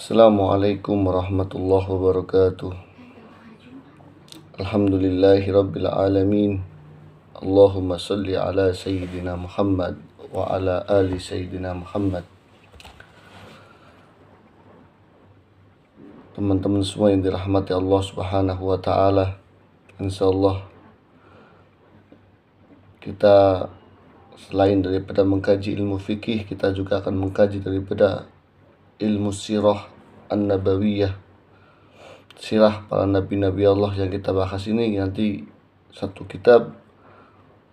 Assalamualaikum warahmatullahi wabarakatuh Alhamdulillahi rabbil alamin Allahumma salli ala sayyidina Muhammad Wa ala ali sayyidina Muhammad Teman-teman semua yang dirahmati Allah subhanahu wa ta'ala InsyaAllah Kita selain daripada mengkaji ilmu fikih kita juga akan mengkaji daripada ilmu sirah An-Nabawiyah silah para nabi-nabi Allah yang kita bahas ini nanti satu kitab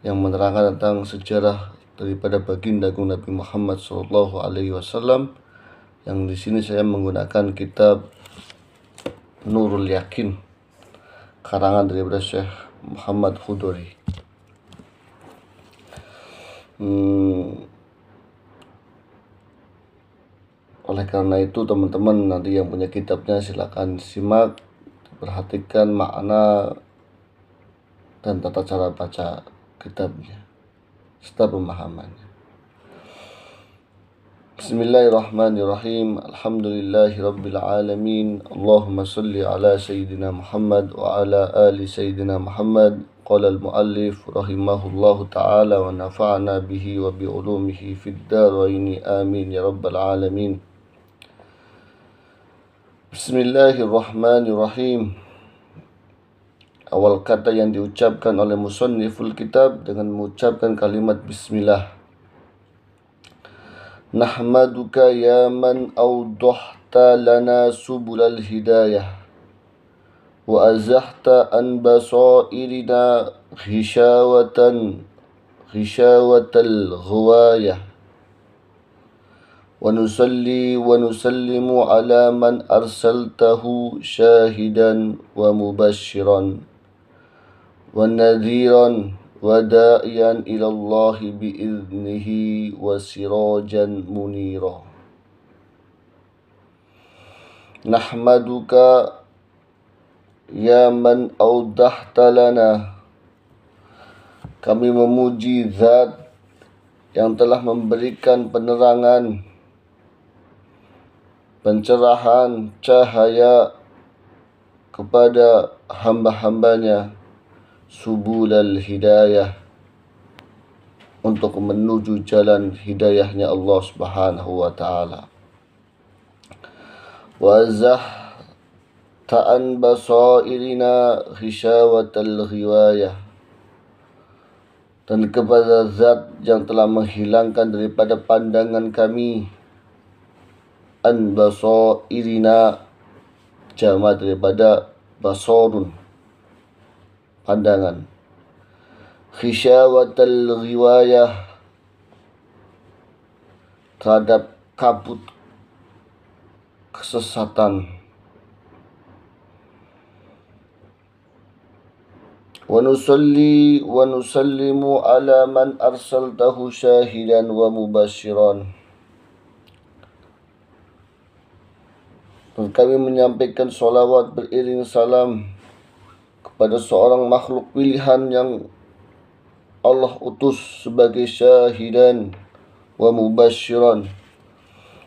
yang menerangkan tentang sejarah daripada baginda Nabi Muhammad Shallallahu Alaihi Wasallam yang di sini saya menggunakan kitab Nurul Yakin karangan daripada Syekh Muhammad Hudori. Hmm, Oleh karena itu teman-teman nanti yang punya kitabnya silakan simak, perhatikan makna dan tata cara baca kitabnya serta pemahamannya. Bismillahirrahmanirrahim. Alhamdulillahirabbil Allahumma salli ala sayyidina Muhammad wa ala ali sayyidina Muhammad. Qala al-muallif rahimahullahu taala wa nafana bihi wa bi ulumihi fid dharain. Amin ya rabbal alamin. Bismillahirrahmanirrahim. Awal kata yang diucapkan oleh musanniful kitab dengan mengucapkan kalimat bismillah. Nahmaduka ya man awdahta lana subulal hidayah wa azahta an basairina ghishawatan ghishawatal ghuwayah ونصلي ونسلم على من أرسلته شاهدا ومبشرا ونذيرا وداعيا إلى الله بإذنه وسراجا منيرا نحمدك يا من أوضحت لنا kami memuji zat yang telah memberikan penerangan pencerahan cahaya kepada hamba-hambanya subulal hidayah untuk menuju jalan hidayahnya Allah Subhanahu wa taala. Wa zah ta'an basairina al ghiwayah dan kepada zat yang telah menghilangkan daripada pandangan kami an baso irina jama daripada basorun pandangan khisyawat al riwayah terhadap kabut kesesatan wa nusalli wa nusallimu ala man arsaltahu wa mubashiran Dan kami menyampaikan sholawat beriring salam kepada seorang makhluk pilihan yang Allah utus sebagai syahidan wa mubasyiran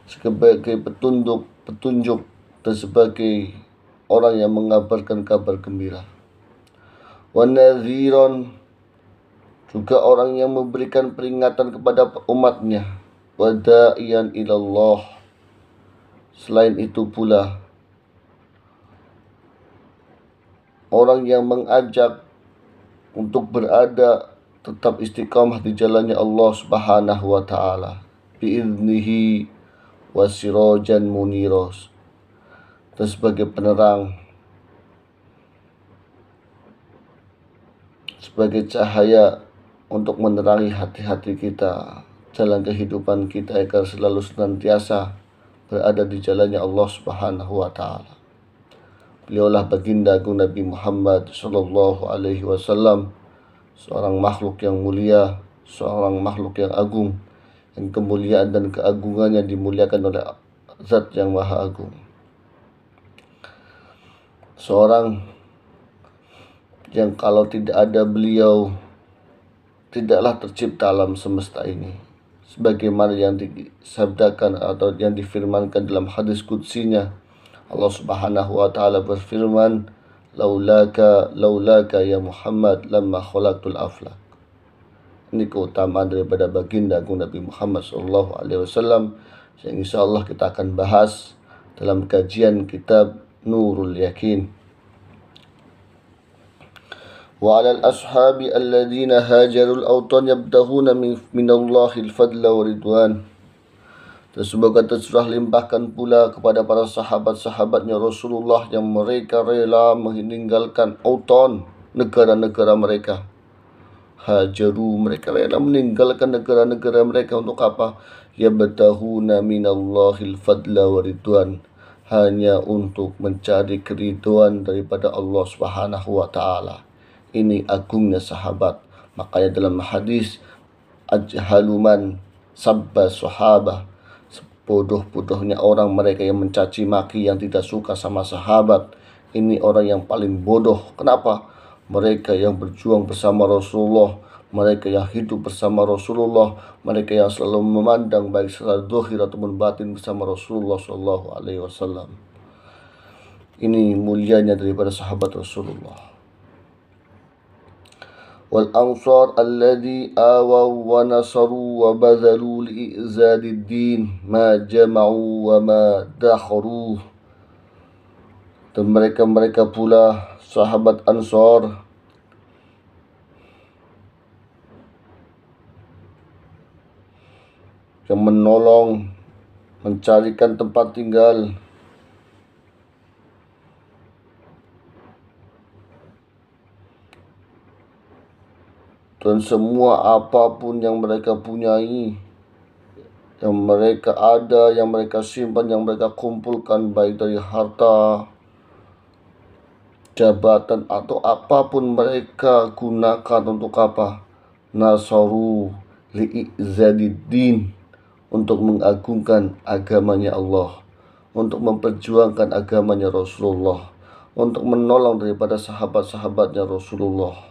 sebagai petunjuk petunjuk dan sebagai orang yang mengabarkan kabar gembira wa nadhiran juga orang yang memberikan peringatan kepada umatnya wa da'iyan ilallah Selain itu pula, orang yang mengajak untuk berada tetap istiqamah di jalannya Allah Subhanahu wa taala biiznihi wasirojan muniros dan sebagai penerang sebagai cahaya untuk menerangi hati-hati kita jalan kehidupan kita agar selalu senantiasa berada di jalannya Allah Subhanahu wa taala. Beliaulah baginda Agung Nabi Muhammad sallallahu alaihi wasallam, seorang makhluk yang mulia, seorang makhluk yang agung, yang kemuliaan dan keagungannya dimuliakan oleh Zat yang Maha Agung. Seorang yang kalau tidak ada beliau tidaklah tercipta alam semesta ini sebagaimana yang disabdakan atau yang difirmankan dalam hadis kudsinya Allah Subhanahu wa taala berfirman laulaka laulaka ya Muhammad lamma khalaqtul aflak ini keutamaan daripada baginda Nabi Muhammad sallallahu alaihi wasallam yang insyaallah kita akan bahas dalam kajian kitab Nurul Yakin. وعلى الأصحاب الذين هاجروا الأوطان يبتغون من, من الله الفضل والرضوان Dan semoga terserah limpahkan pula kepada para sahabat-sahabatnya Rasulullah yang mereka rela meninggalkan auton negara-negara mereka. Hajaru mereka rela meninggalkan negara-negara mereka untuk apa? Ya betahuna minallahil fadla Hanya untuk mencari keriduan daripada Allah Subhanahu wa taala ini agungnya sahabat. Makanya dalam hadis ajhaluman sabba sahabah bodoh-bodohnya orang mereka yang mencaci maki yang tidak suka sama sahabat ini orang yang paling bodoh kenapa mereka yang berjuang bersama Rasulullah mereka yang hidup bersama Rasulullah mereka yang selalu memandang baik secara dohir ataupun batin bersama Rasulullah Shallallahu Alaihi Wasallam ini mulianya daripada sahabat Rasulullah والأنصار الذي آووا ونصروا وبذلوا لإئزاد الدين ما جمعوا وما دحروه dan mereka-mereka pula sahabat Ansor yang menolong mencarikan tempat tinggal dan semua apapun yang mereka punyai yang mereka ada, yang mereka simpan, yang mereka kumpulkan baik dari harta, jabatan atau apapun mereka gunakan untuk apa? Nasaru li'i'zadiddin untuk mengagungkan agamanya Allah, untuk memperjuangkan agamanya Rasulullah, untuk menolong daripada sahabat-sahabatnya Rasulullah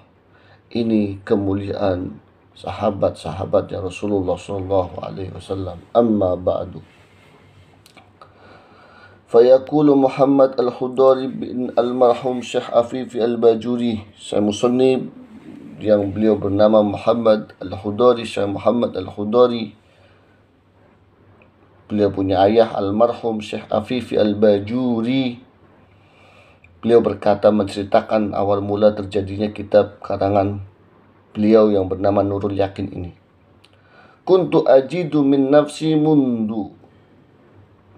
ini kemuliaan sahabat-sahabatnya Rasulullah Sallallahu Alaihi Wasallam. Amma ba'du. فيقول محمد الخضاري بن المرحوم Syekh Afifi Al-Bajuri saya yang beliau bernama Muhammad Al-Khudari Syekh Muhammad Al-Khudari beliau punya ayah almarhum Syekh Afifi Al-Bajuri Beliau berkata menceritakan awal mula terjadinya kitab karangan beliau yang bernama Nurul Yakin ini. Kuntu ajidu min nafsi mundu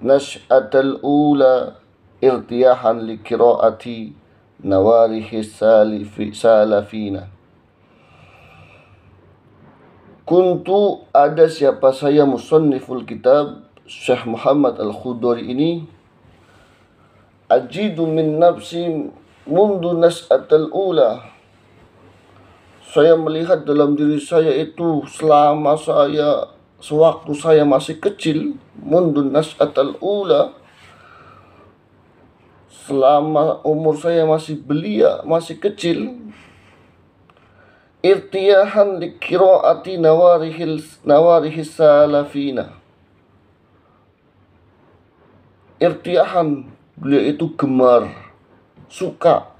nash'atal ula irtiyahan li qiraati nawarihi salifi salafina. Kuntu ada siapa saya musanniful kitab Syekh Muhammad Al-Khudori ini أجيد min nafsi mundu nas'atal ula saya melihat dalam diri saya itu selama saya sewaktu saya masih kecil mundu nas'atal ula selama umur saya masih belia masih kecil irtiyahan li qiraati nawarihil nawarihis salafina irtiyahan beliau itu gemar suka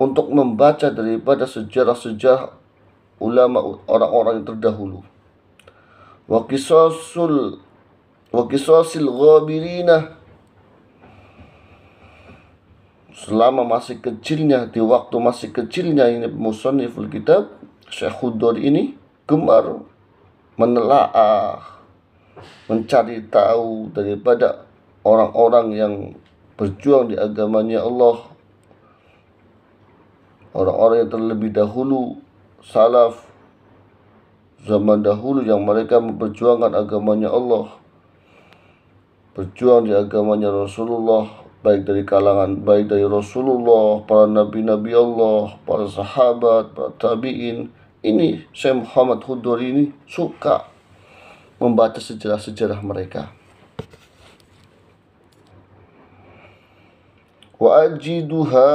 untuk membaca daripada sejarah-sejarah ulama orang-orang yang terdahulu. Wa wakisosil wa ghabirina selama masih kecilnya di waktu masih kecilnya ini musanniful kitab Syekh Hudur ini gemar menelaah mencari tahu daripada orang-orang yang berjuang di agamanya Allah orang-orang yang terlebih dahulu salaf zaman dahulu yang mereka memperjuangkan agamanya Allah berjuang di agamanya Rasulullah baik dari kalangan baik dari Rasulullah para nabi-nabi Allah para sahabat para tabiin ini Syekh Muhammad Hudur ini suka membaca sejarah-sejarah mereka وأجدها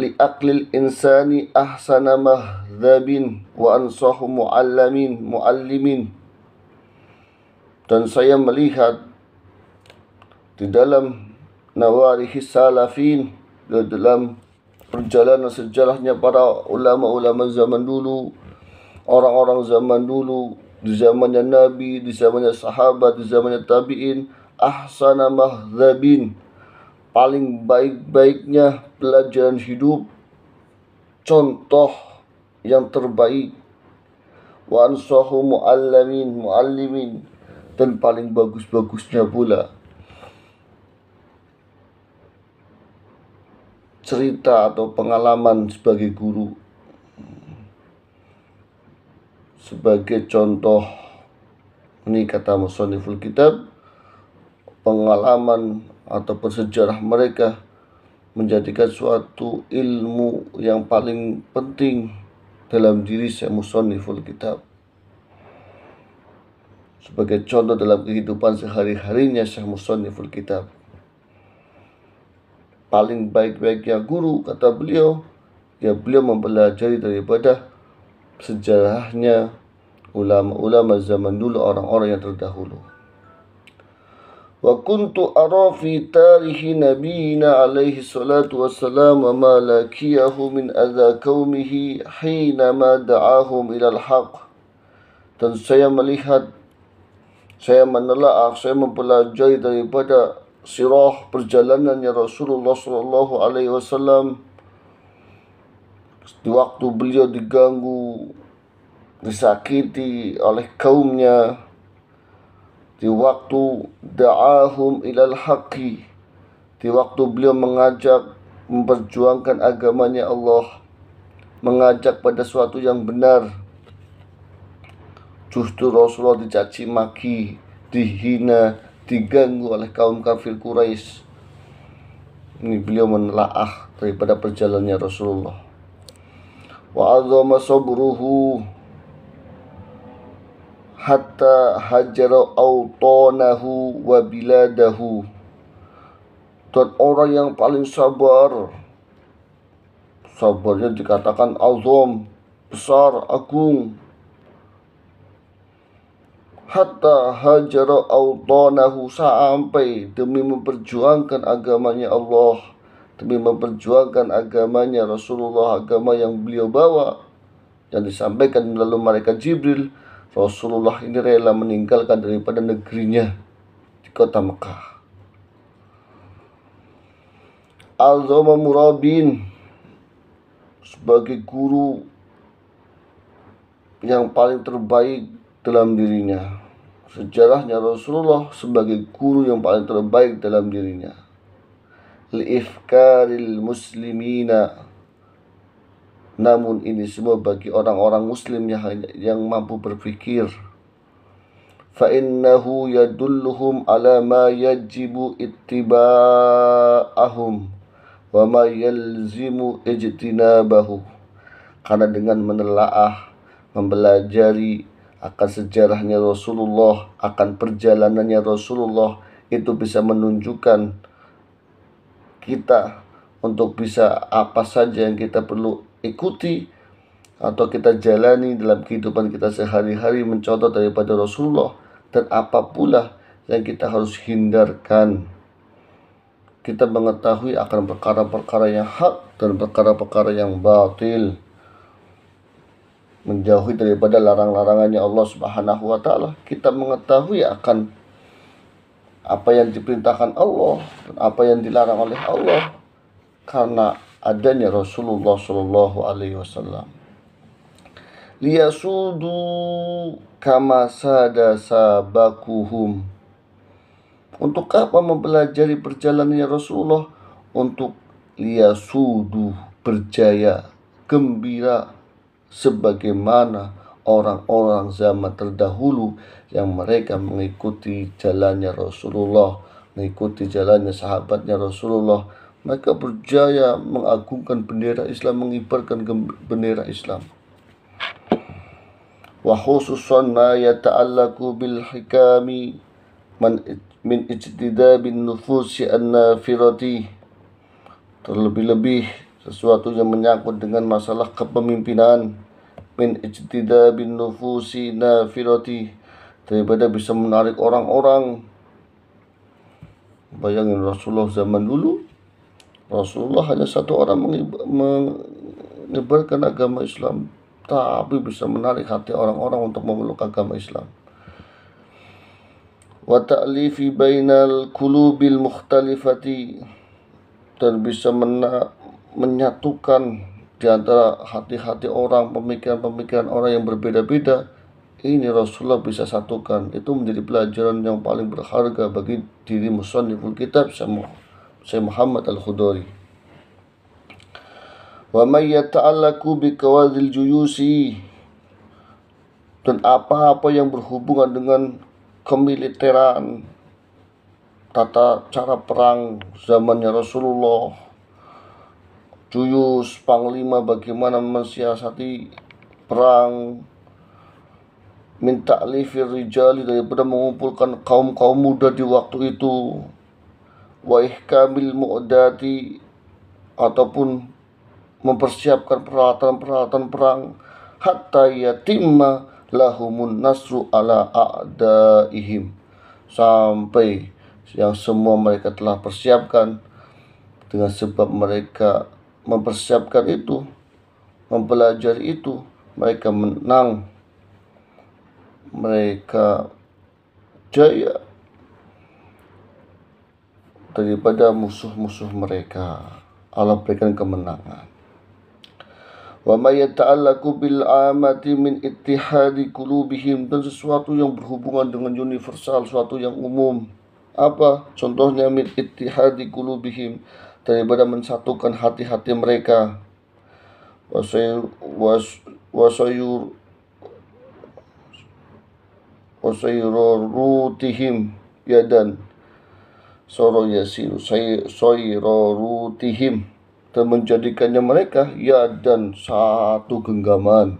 لأقل الإنسان أحسن مهذب وأنصح معلم معلم dan saya melihat di dalam nawarih salafin di dalam perjalanan sejarahnya para ulama-ulama zaman dulu orang-orang zaman dulu di zamannya Nabi, di zamannya sahabat, di zamannya tabi'in ahsana mahdzabin paling baik-baiknya pelajaran hidup contoh yang terbaik wa ansahu muallimin muallimin dan paling bagus-bagusnya pula cerita atau pengalaman sebagai guru sebagai contoh ini kata musoniful kitab pengalaman ataupun sejarah mereka menjadikan suatu ilmu yang paling penting dalam diri saya musoniful kitab. Sebagai contoh dalam kehidupan sehari-harinya Syekh Musoniful Kitab. Paling baik-baiknya guru, kata beliau, ya beliau mempelajari daripada sejarahnya ulama-ulama zaman dulu, orang-orang yang terdahulu. وكنت أرى في تاريخ نبينا عليه الصلاة والسلام ما لاكيه من أذى كومه حينما دعاهم إلى الحق dan saya melihat saya menelaah saya mempelajari daripada sirah perjalanannya Rasulullah sallallahu alaihi wasallam di waktu beliau diganggu disakiti oleh kaumnya di waktu da'ahum ilal haqqi di waktu beliau mengajak memperjuangkan agamanya Allah mengajak pada suatu yang benar justru Rasulullah dicaci maki dihina diganggu oleh kaum kafir Quraisy ini beliau menelaah daripada perjalanannya Rasulullah wa sabruhu hatta hajara autanahu wabiladahu. dan orang yang paling sabar sabarnya dikatakan azam besar agung hatta hajar autanahu sampai demi memperjuangkan agamanya Allah demi memperjuangkan agamanya Rasulullah agama yang beliau bawa yang disampaikan melalui mereka Jibril Rasulullah ini rela meninggalkan daripada negerinya di kota Mekah. Al-Zama Murabin sebagai guru yang paling terbaik dalam dirinya. Sejarahnya Rasulullah sebagai guru yang paling terbaik dalam dirinya. Liifkaril muslimina namun ini semua bagi orang-orang muslim yang, yang mampu berpikir فَإِنَّهُ يَدُلُّهُمْ عَلَى مَا يَجِبُ اتِّبَاءَهُمْ وَمَا يَلْزِمُ اجْتِنَابَهُ Karena dengan menelaah, mempelajari akan sejarahnya Rasulullah, akan perjalanannya Rasulullah, itu bisa menunjukkan kita untuk bisa apa saja yang kita perlu ikuti atau kita jalani dalam kehidupan kita sehari-hari mencontoh daripada Rasulullah dan apa pula yang kita harus hindarkan. Kita mengetahui akan perkara-perkara yang hak dan perkara-perkara yang batil. Menjauhi daripada larang-larangannya Allah Subhanahu wa taala, kita mengetahui akan apa yang diperintahkan Allah dan apa yang dilarang oleh Allah karena adanya Rasulullah Shallallahu Alaihi Wasallam. Liyasudu kama sada sabakuhum. Untuk apa mempelajari perjalanannya Rasulullah? Untuk liyasudu berjaya, gembira, sebagaimana orang-orang zaman terdahulu yang mereka mengikuti jalannya Rasulullah, mengikuti jalannya sahabatnya Rasulullah, mereka berjaya mengagungkan bendera Islam, mengibarkan bendera Islam. Wa khususan ma yata'allaku bil hikami man min ijtidabin nufusi an-nafirati terlebih-lebih sesuatu yang menyangkut dengan masalah kepemimpinan min ijtidabin nufusi nafirati daripada bisa menarik orang-orang bayangin Rasulullah zaman dulu Rasulullah hanya satu orang menyebarkan agama Islam, tapi bisa menarik hati orang-orang untuk memeluk agama Islam. Wa ta'lifi bainal kulubil mukhtalifati dan bisa mena menyatukan di antara hati-hati orang, pemikiran-pemikiran orang yang berbeda-beda. Ini Rasulullah bisa satukan. Itu menjadi pelajaran yang paling berharga bagi diri musanniful kitab semua. Syekh Muhammad Al-Khudori. Wa may yata'allaku bi kawadil juyusi dan apa-apa yang berhubungan dengan kemiliteran tata cara perang zamannya Rasulullah Juyus Panglima bagaimana mensiasati perang minta lifir rijali daripada mengumpulkan kaum-kaum muda di waktu itu wa ihkamil mu'dati ataupun mempersiapkan peralatan-peralatan perang hatta yatimma lahumun nasru ala a'daihim sampai yang semua mereka telah persiapkan dengan sebab mereka mempersiapkan itu mempelajari itu mereka menang mereka jaya daripada musuh-musuh mereka. Allah berikan kemenangan. Wa ma yata'allaku bil amati min ittihadi qulubihim dan sesuatu yang berhubungan dengan universal, sesuatu yang umum. Apa contohnya min ittihadi qulubihim daripada mensatukan hati-hati mereka. Wasayur wasayur rutihim ya dan soro yasiru sayrorutihim dan menjadikannya mereka ya dan satu genggaman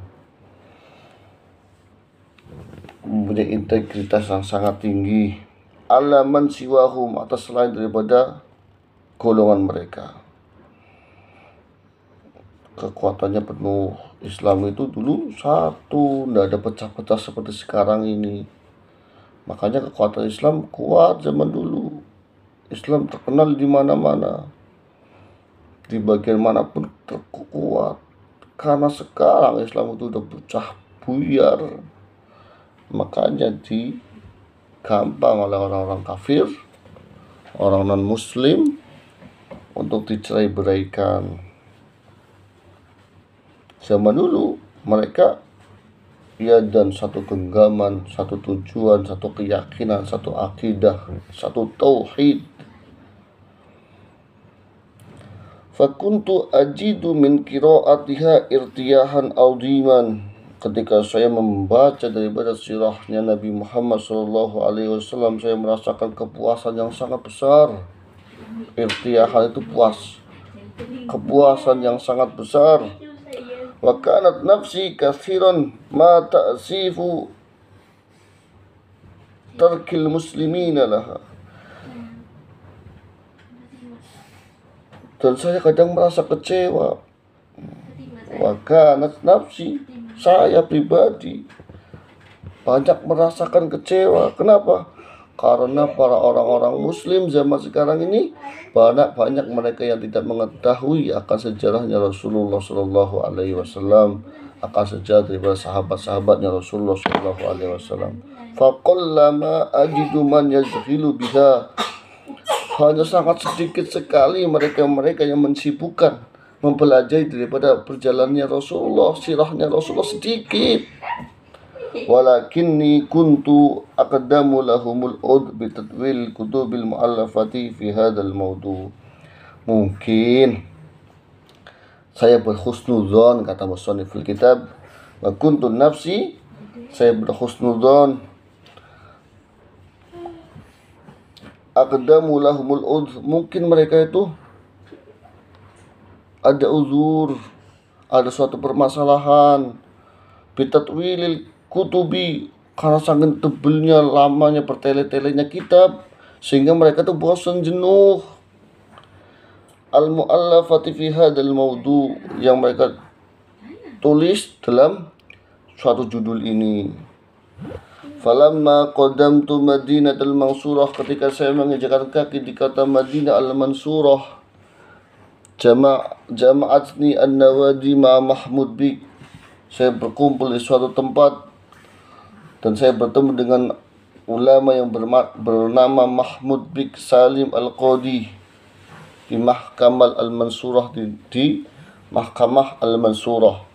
mempunyai integritas yang sangat tinggi alaman siwahum atas selain daripada golongan mereka kekuatannya penuh Islam itu dulu satu tidak ada pecah-pecah seperti sekarang ini makanya kekuatan Islam kuat zaman dulu Islam terkenal di mana-mana di bagian manapun terkuat karena sekarang Islam itu udah pecah buyar makanya di gampang oleh orang-orang kafir orang non muslim untuk dicerai beraikan zaman dulu mereka ya dan satu genggaman satu tujuan satu keyakinan satu akidah satu tauhid Fakuntu ajidu min kiroatiha irtiyahan audiman. Ketika saya membaca daripada sirahnya Nabi Muhammad Shallallahu Alaihi Wasallam, saya merasakan kepuasan yang sangat besar. Irtiyahan itu puas, kepuasan yang sangat besar. Wakanat nafsi kafiron ma ta'sifu tarkil muslimina laha dan saya kadang merasa kecewa maka anak nafsi saya pribadi banyak merasakan kecewa kenapa karena para orang-orang muslim zaman sekarang ini banyak banyak mereka yang tidak mengetahui akan sejarahnya Rasulullah Shallallahu Alaihi Wasallam akan sejarah daripada sahabat-sahabatnya Rasulullah Shallallahu Alaihi Wasallam. ajidu man yazhilu biha hanya sangat sedikit sekali mereka-mereka yang mensibukkan mempelajari daripada perjalanannya Rasulullah, sirahnya Rasulullah sedikit. Walakinni kuntu aqdamu lahumul ud bi tadwil kutubil muallafati fi hadzal maudu. Mungkin saya berhusnuzon kata musanniful kitab wa kuntu nafsi saya berhusnuzon aqdamu lahumul udh mungkin mereka itu ada uzur ada suatu permasalahan bitatwilil kutubi karena sangat tebelnya lamanya bertele-telenya kitab sehingga mereka tuh bosan jenuh al muallafati fi hadzal maudu yang mereka tulis dalam suatu judul ini Falamma qadamtu Madinah al-Mansurah ketika saya menginjakan kaki di kota Madinah al-Mansurah jama' jama'atni an-nawadi ma Mahmud Bik saya berkumpul di suatu tempat dan saya bertemu dengan ulama yang bernama Mahmud Bik Salim Al-Qadi di Mahkamah Al-Mansurah di, di Mahkamah Al-Mansurah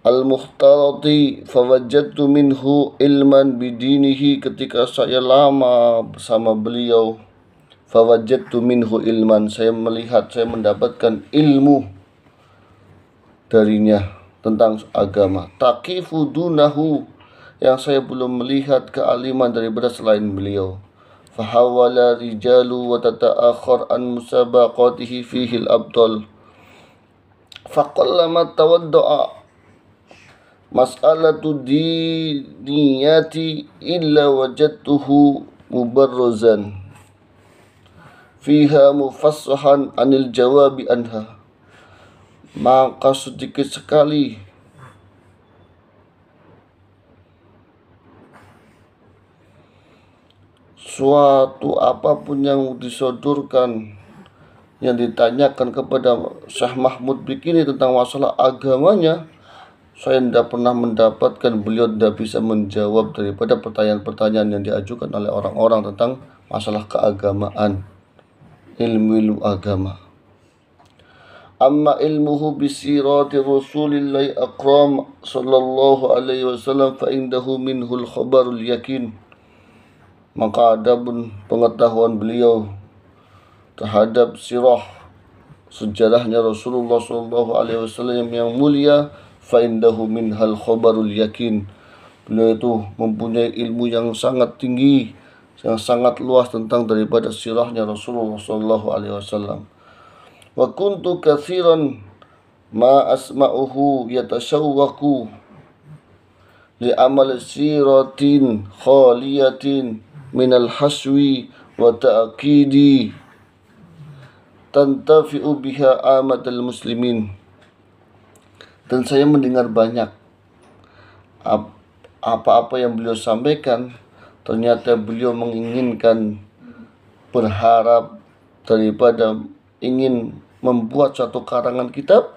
al-muhtarati fawajadtu minhu ilman bidinihi ketika saya lama bersama beliau fawajadtu minhu ilman saya melihat saya mendapatkan ilmu darinya tentang agama Takifudunahu dunahu yang saya belum melihat kealiman daripada selain beliau fahawala rijalu wa tata'akhar an musabaqatihi fihi al-abdal faqallama tawadda'a mas'alatu di niyati illa wajadtuhu mubarrazan fiha mufassahan anil jawabi anha maka sedikit sekali suatu apapun yang disodorkan yang ditanyakan kepada Syekh Mahmud Bikini tentang masalah agamanya saya tidak pernah mendapatkan beliau tidak bisa menjawab daripada pertanyaan-pertanyaan yang diajukan oleh orang-orang tentang masalah keagamaan, ilmu-ilmu agama. أما علمه بسيرات رسول الله أقرام صلى الله عليه وسلم فإنه منه الخبر maka ada pun pengetahuan beliau terhadap sirah sejarahnya Rasulullah Shallallahu Alaihi Wasallam yang mulia fa'indahu hal khobarul yakin beliau itu mempunyai ilmu yang sangat tinggi yang sangat luas tentang daripada sirahnya Rasulullah sallallahu alaihi wasallam wa kuntu katsiran ma asma'uhu yatashawwaqu li amal siratin khaliyatin min al haswi wa ta'kidi tantafi'u biha amatul muslimin dan saya mendengar banyak apa-apa yang beliau sampaikan ternyata beliau menginginkan berharap daripada ingin membuat suatu karangan kitab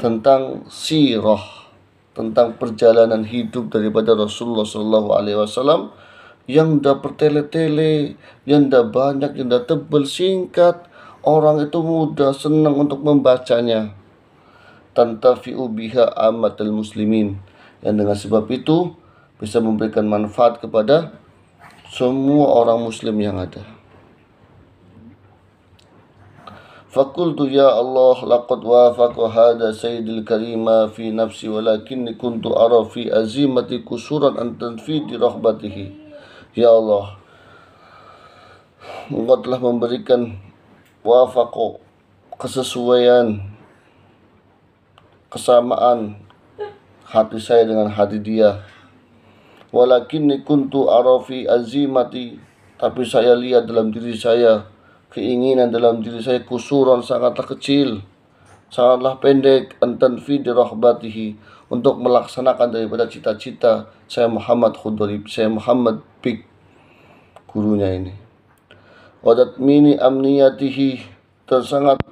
tentang sirah tentang perjalanan hidup daripada Rasulullah Shallallahu Alaihi Wasallam yang dah bertele-tele, yang dah banyak, yang dah tebel, singkat. Orang itu mudah senang untuk membacanya tantafi'u biha ammatul muslimin yang dengan sebab itu bisa memberikan manfaat kepada semua orang muslim yang ada. Fakultu ya Allah laqad wafaqa hada sayyidil karima fi nafsi walakinni kuntu ara fi azimati kusuran an tanfidi rahbatihi. Ya Allah, Engkau telah memberikan wafaqo kesesuaian kesamaan hati saya dengan hati dia. Walakinni kuntu arafi azimati tapi saya lihat dalam diri saya keinginan dalam diri saya kusuran sangatlah kecil sangatlah pendek entan fi dirahbatihi untuk melaksanakan daripada cita-cita saya Muhammad Khudrib saya Muhammad Pik gurunya ini wadat mini amniyatihi tersangat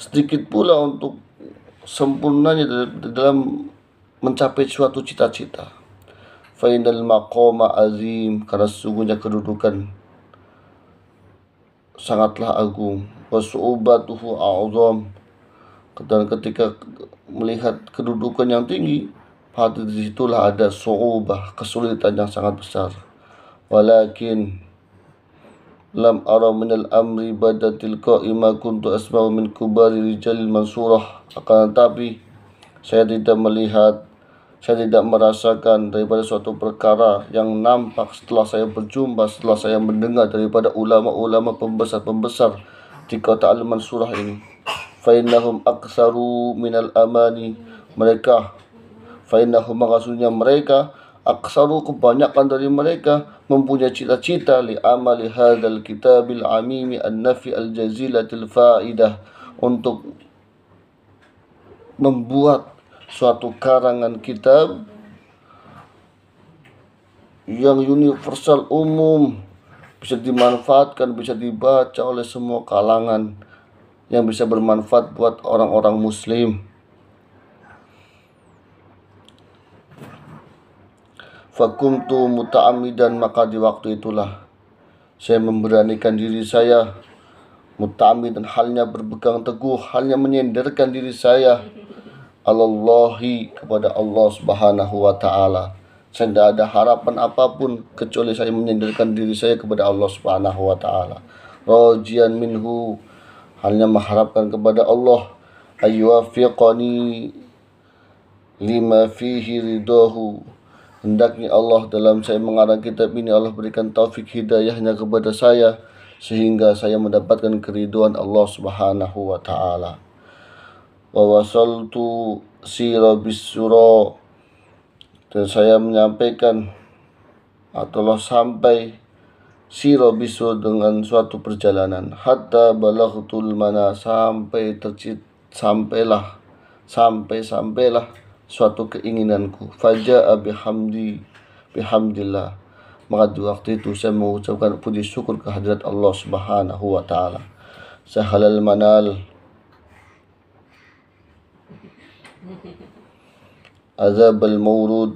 sedikit pula untuk sempurnanya dalam mencapai suatu cita-cita. Fainal maqama azim karena sesungguhnya kedudukan sangatlah agung. Wasu'ubatuhu a'zam dan ketika melihat kedudukan yang tinggi hati disitulah ada su'ubah kesulitan yang sangat besar walakin lam ara min al-amri badatil qa'ima kuntu asma'u min kubari rijalil mansurah akan tapi saya tidak melihat saya tidak merasakan daripada suatu perkara yang nampak setelah saya berjumpa setelah saya mendengar daripada ulama-ulama pembesar-pembesar di kota al-mansurah ini fa innahum aktsaru min al-amani mereka fa innahum mereka aksaru kebanyakan dari mereka mempunyai cita-cita li amali hadzal kitabil amimi an-nafi al-jazilatil faidah untuk membuat suatu karangan kitab yang universal umum bisa dimanfaatkan, bisa dibaca oleh semua kalangan yang bisa bermanfaat buat orang-orang muslim. Fakumtu dan maka di waktu itulah saya memberanikan diri saya muta'amid dan halnya berpegang teguh halnya menyenderkan diri saya Allahi kepada Allah Subhanahu wa taala. Saya tidak ada harapan apapun kecuali saya menyenderkan diri saya kepada Allah Subhanahu wa taala. Rajian minhu hanya mengharapkan kepada Allah ayuwafiqani lima fihi ridahu Hendaknya Allah dalam saya mengarang kitab ini Allah berikan taufik hidayahnya kepada saya sehingga saya mendapatkan keriduan Allah Subhanahu wa taala. Wa wasaltu sira bisura dan saya menyampaikan atau sampai sira bisura dengan suatu perjalanan hatta balaghtul mana sampai tercit sampailah sampai sampailah suatu keinginanku faja bihamdi bihamdillah maka di waktu itu saya mengucapkan puji syukur kehadirat Allah Subhanahu wa taala sahalal manal azab al maurud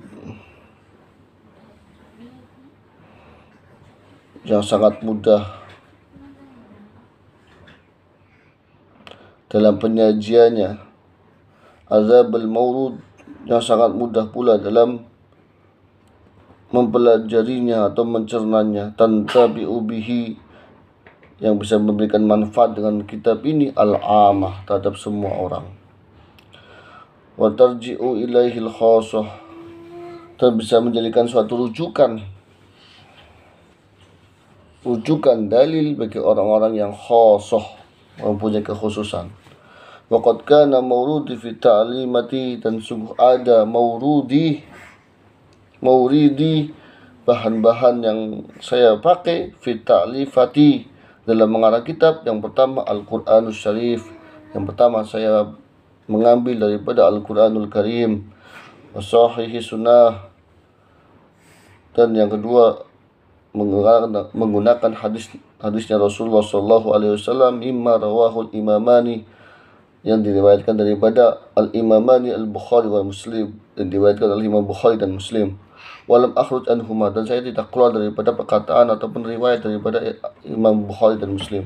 yang sangat mudah dalam penyajiannya azab al-mawrud yang sangat mudah pula dalam mempelajarinya atau mencernanya tantabi'u bihi yang bisa memberikan manfaat dengan kitab ini al-amah terhadap semua orang wa tarji'u ilaihil khasah dan bisa menjadikan suatu rujukan rujukan dalil bagi orang-orang yang khasah mempunyai kekhususan وقد كان مورودي mati dan sungguh ada maurudi di bahan-bahan yang saya pakai fi ta'lifati dalam mengarah kitab yang pertama Al-Qur'anus Syarif yang pertama saya mengambil daripada Al-Qur'anul Karim wasahihi sunnah dan yang kedua menggunakan hadis hadisnya Rasulullah sallallahu alaihi wasallam imma rawahul imamani yang diriwayatkan daripada Al-Imamani Al-Bukhari wal Muslim yang diriwayatkan oleh Imam Bukhari dan Muslim walam akhruj anhumah dan saya tidak keluar daripada perkataan ataupun riwayat daripada Imam Bukhari dan Muslim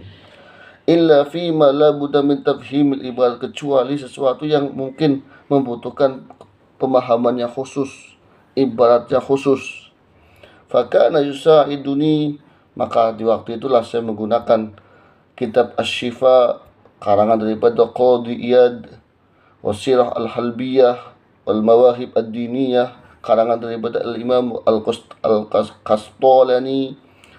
illa fi ma la min tafhimil ibarat kecuali sesuatu yang mungkin membutuhkan yang khusus ibaratnya khusus fakana yusaiduni maka di waktu itulah saya menggunakan kitab asy-syifa karangan daripada Qadi Iyad Wasirah Al-Halbiyah Wal-Mawahib Ad-Diniyah karangan daripada Al-Imam Al-Qastolani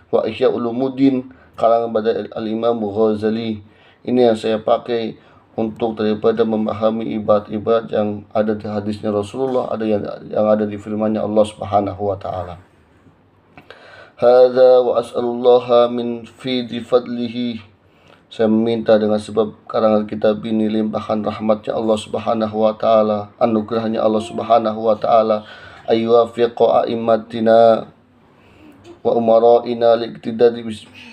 wa Ihya Ulumuddin karangan daripada Al-Imam Ghazali ini yang saya pakai untuk daripada memahami ibad-ibad yang ada di hadisnya Rasulullah ada yang yang ada di firmannya Allah Subhanahu wa taala هذا وأسأل الله من في فضله saya meminta dengan sebab karangan kitab ini limpahan rahmatnya Allah Subhanahu wa taala, anugerahnya Allah Subhanahu wa taala. Ayuwafiqo a'immatina wa umara'ina liiktidai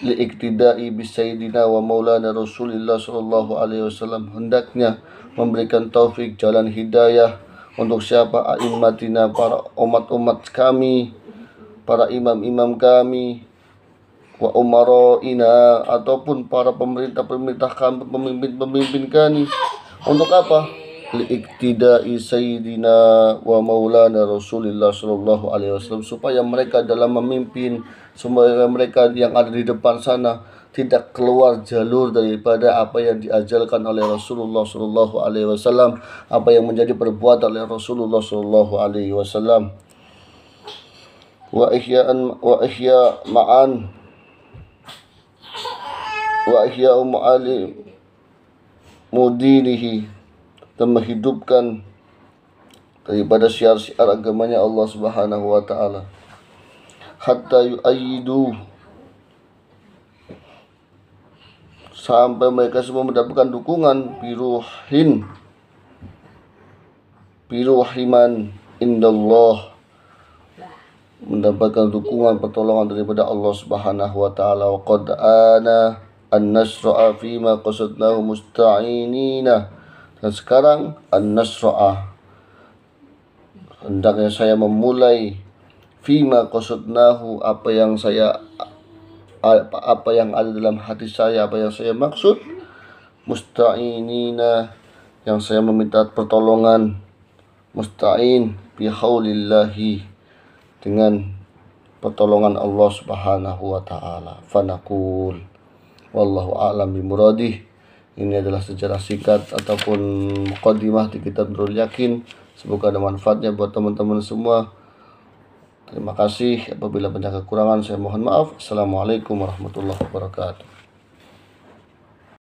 liiktidai bisayyidina wa maulana Rasulillah sallallahu alaihi wasallam hendaknya memberikan taufik jalan hidayah untuk siapa a'immatina para umat-umat kami para imam-imam kami wa umaroina ataupun para pemerintah-pemerintah kami, pemimpin-pemimpin kami. Untuk apa? Liiktidai Sayyidina wa Maulana Rasulullah Sallallahu Alaihi Wasallam supaya mereka dalam memimpin supaya mereka yang ada di depan sana tidak keluar jalur daripada apa yang diajarkan oleh Rasulullah Sallallahu Alaihi Wasallam apa yang menjadi perbuatan oleh Rasulullah Sallallahu Alaihi Wasallam wa ihya'an wa ihya ma'an وأحياء معالم umm mudinihi dan menghidupkan daripada syiar-syiar agamanya Allah Subhanahu wa taala hatta yu'ayyidu sampai mereka semua mendapatkan dukungan biruhin biruhiman indallah mendapatkan dukungan pertolongan daripada Allah Subhanahu wa taala wa qad an-nasra'a fima qasadnahu musta'inina dan sekarang an-nasra'a hendaknya saya memulai fima qasadnahu apa yang saya apa, apa yang ada dalam hati saya apa yang saya maksud musta'inina yang saya meminta pertolongan musta'in bihaulillahi dengan pertolongan Allah Subhanahu wa taala fanaqul wallahu a'lam bimuradih ini adalah sejarah singkat ataupun mukaddimah di kitab Nurul Yakin semoga ada manfaatnya buat teman-teman semua terima kasih apabila banyak kekurangan saya mohon maaf assalamualaikum warahmatullahi wabarakatuh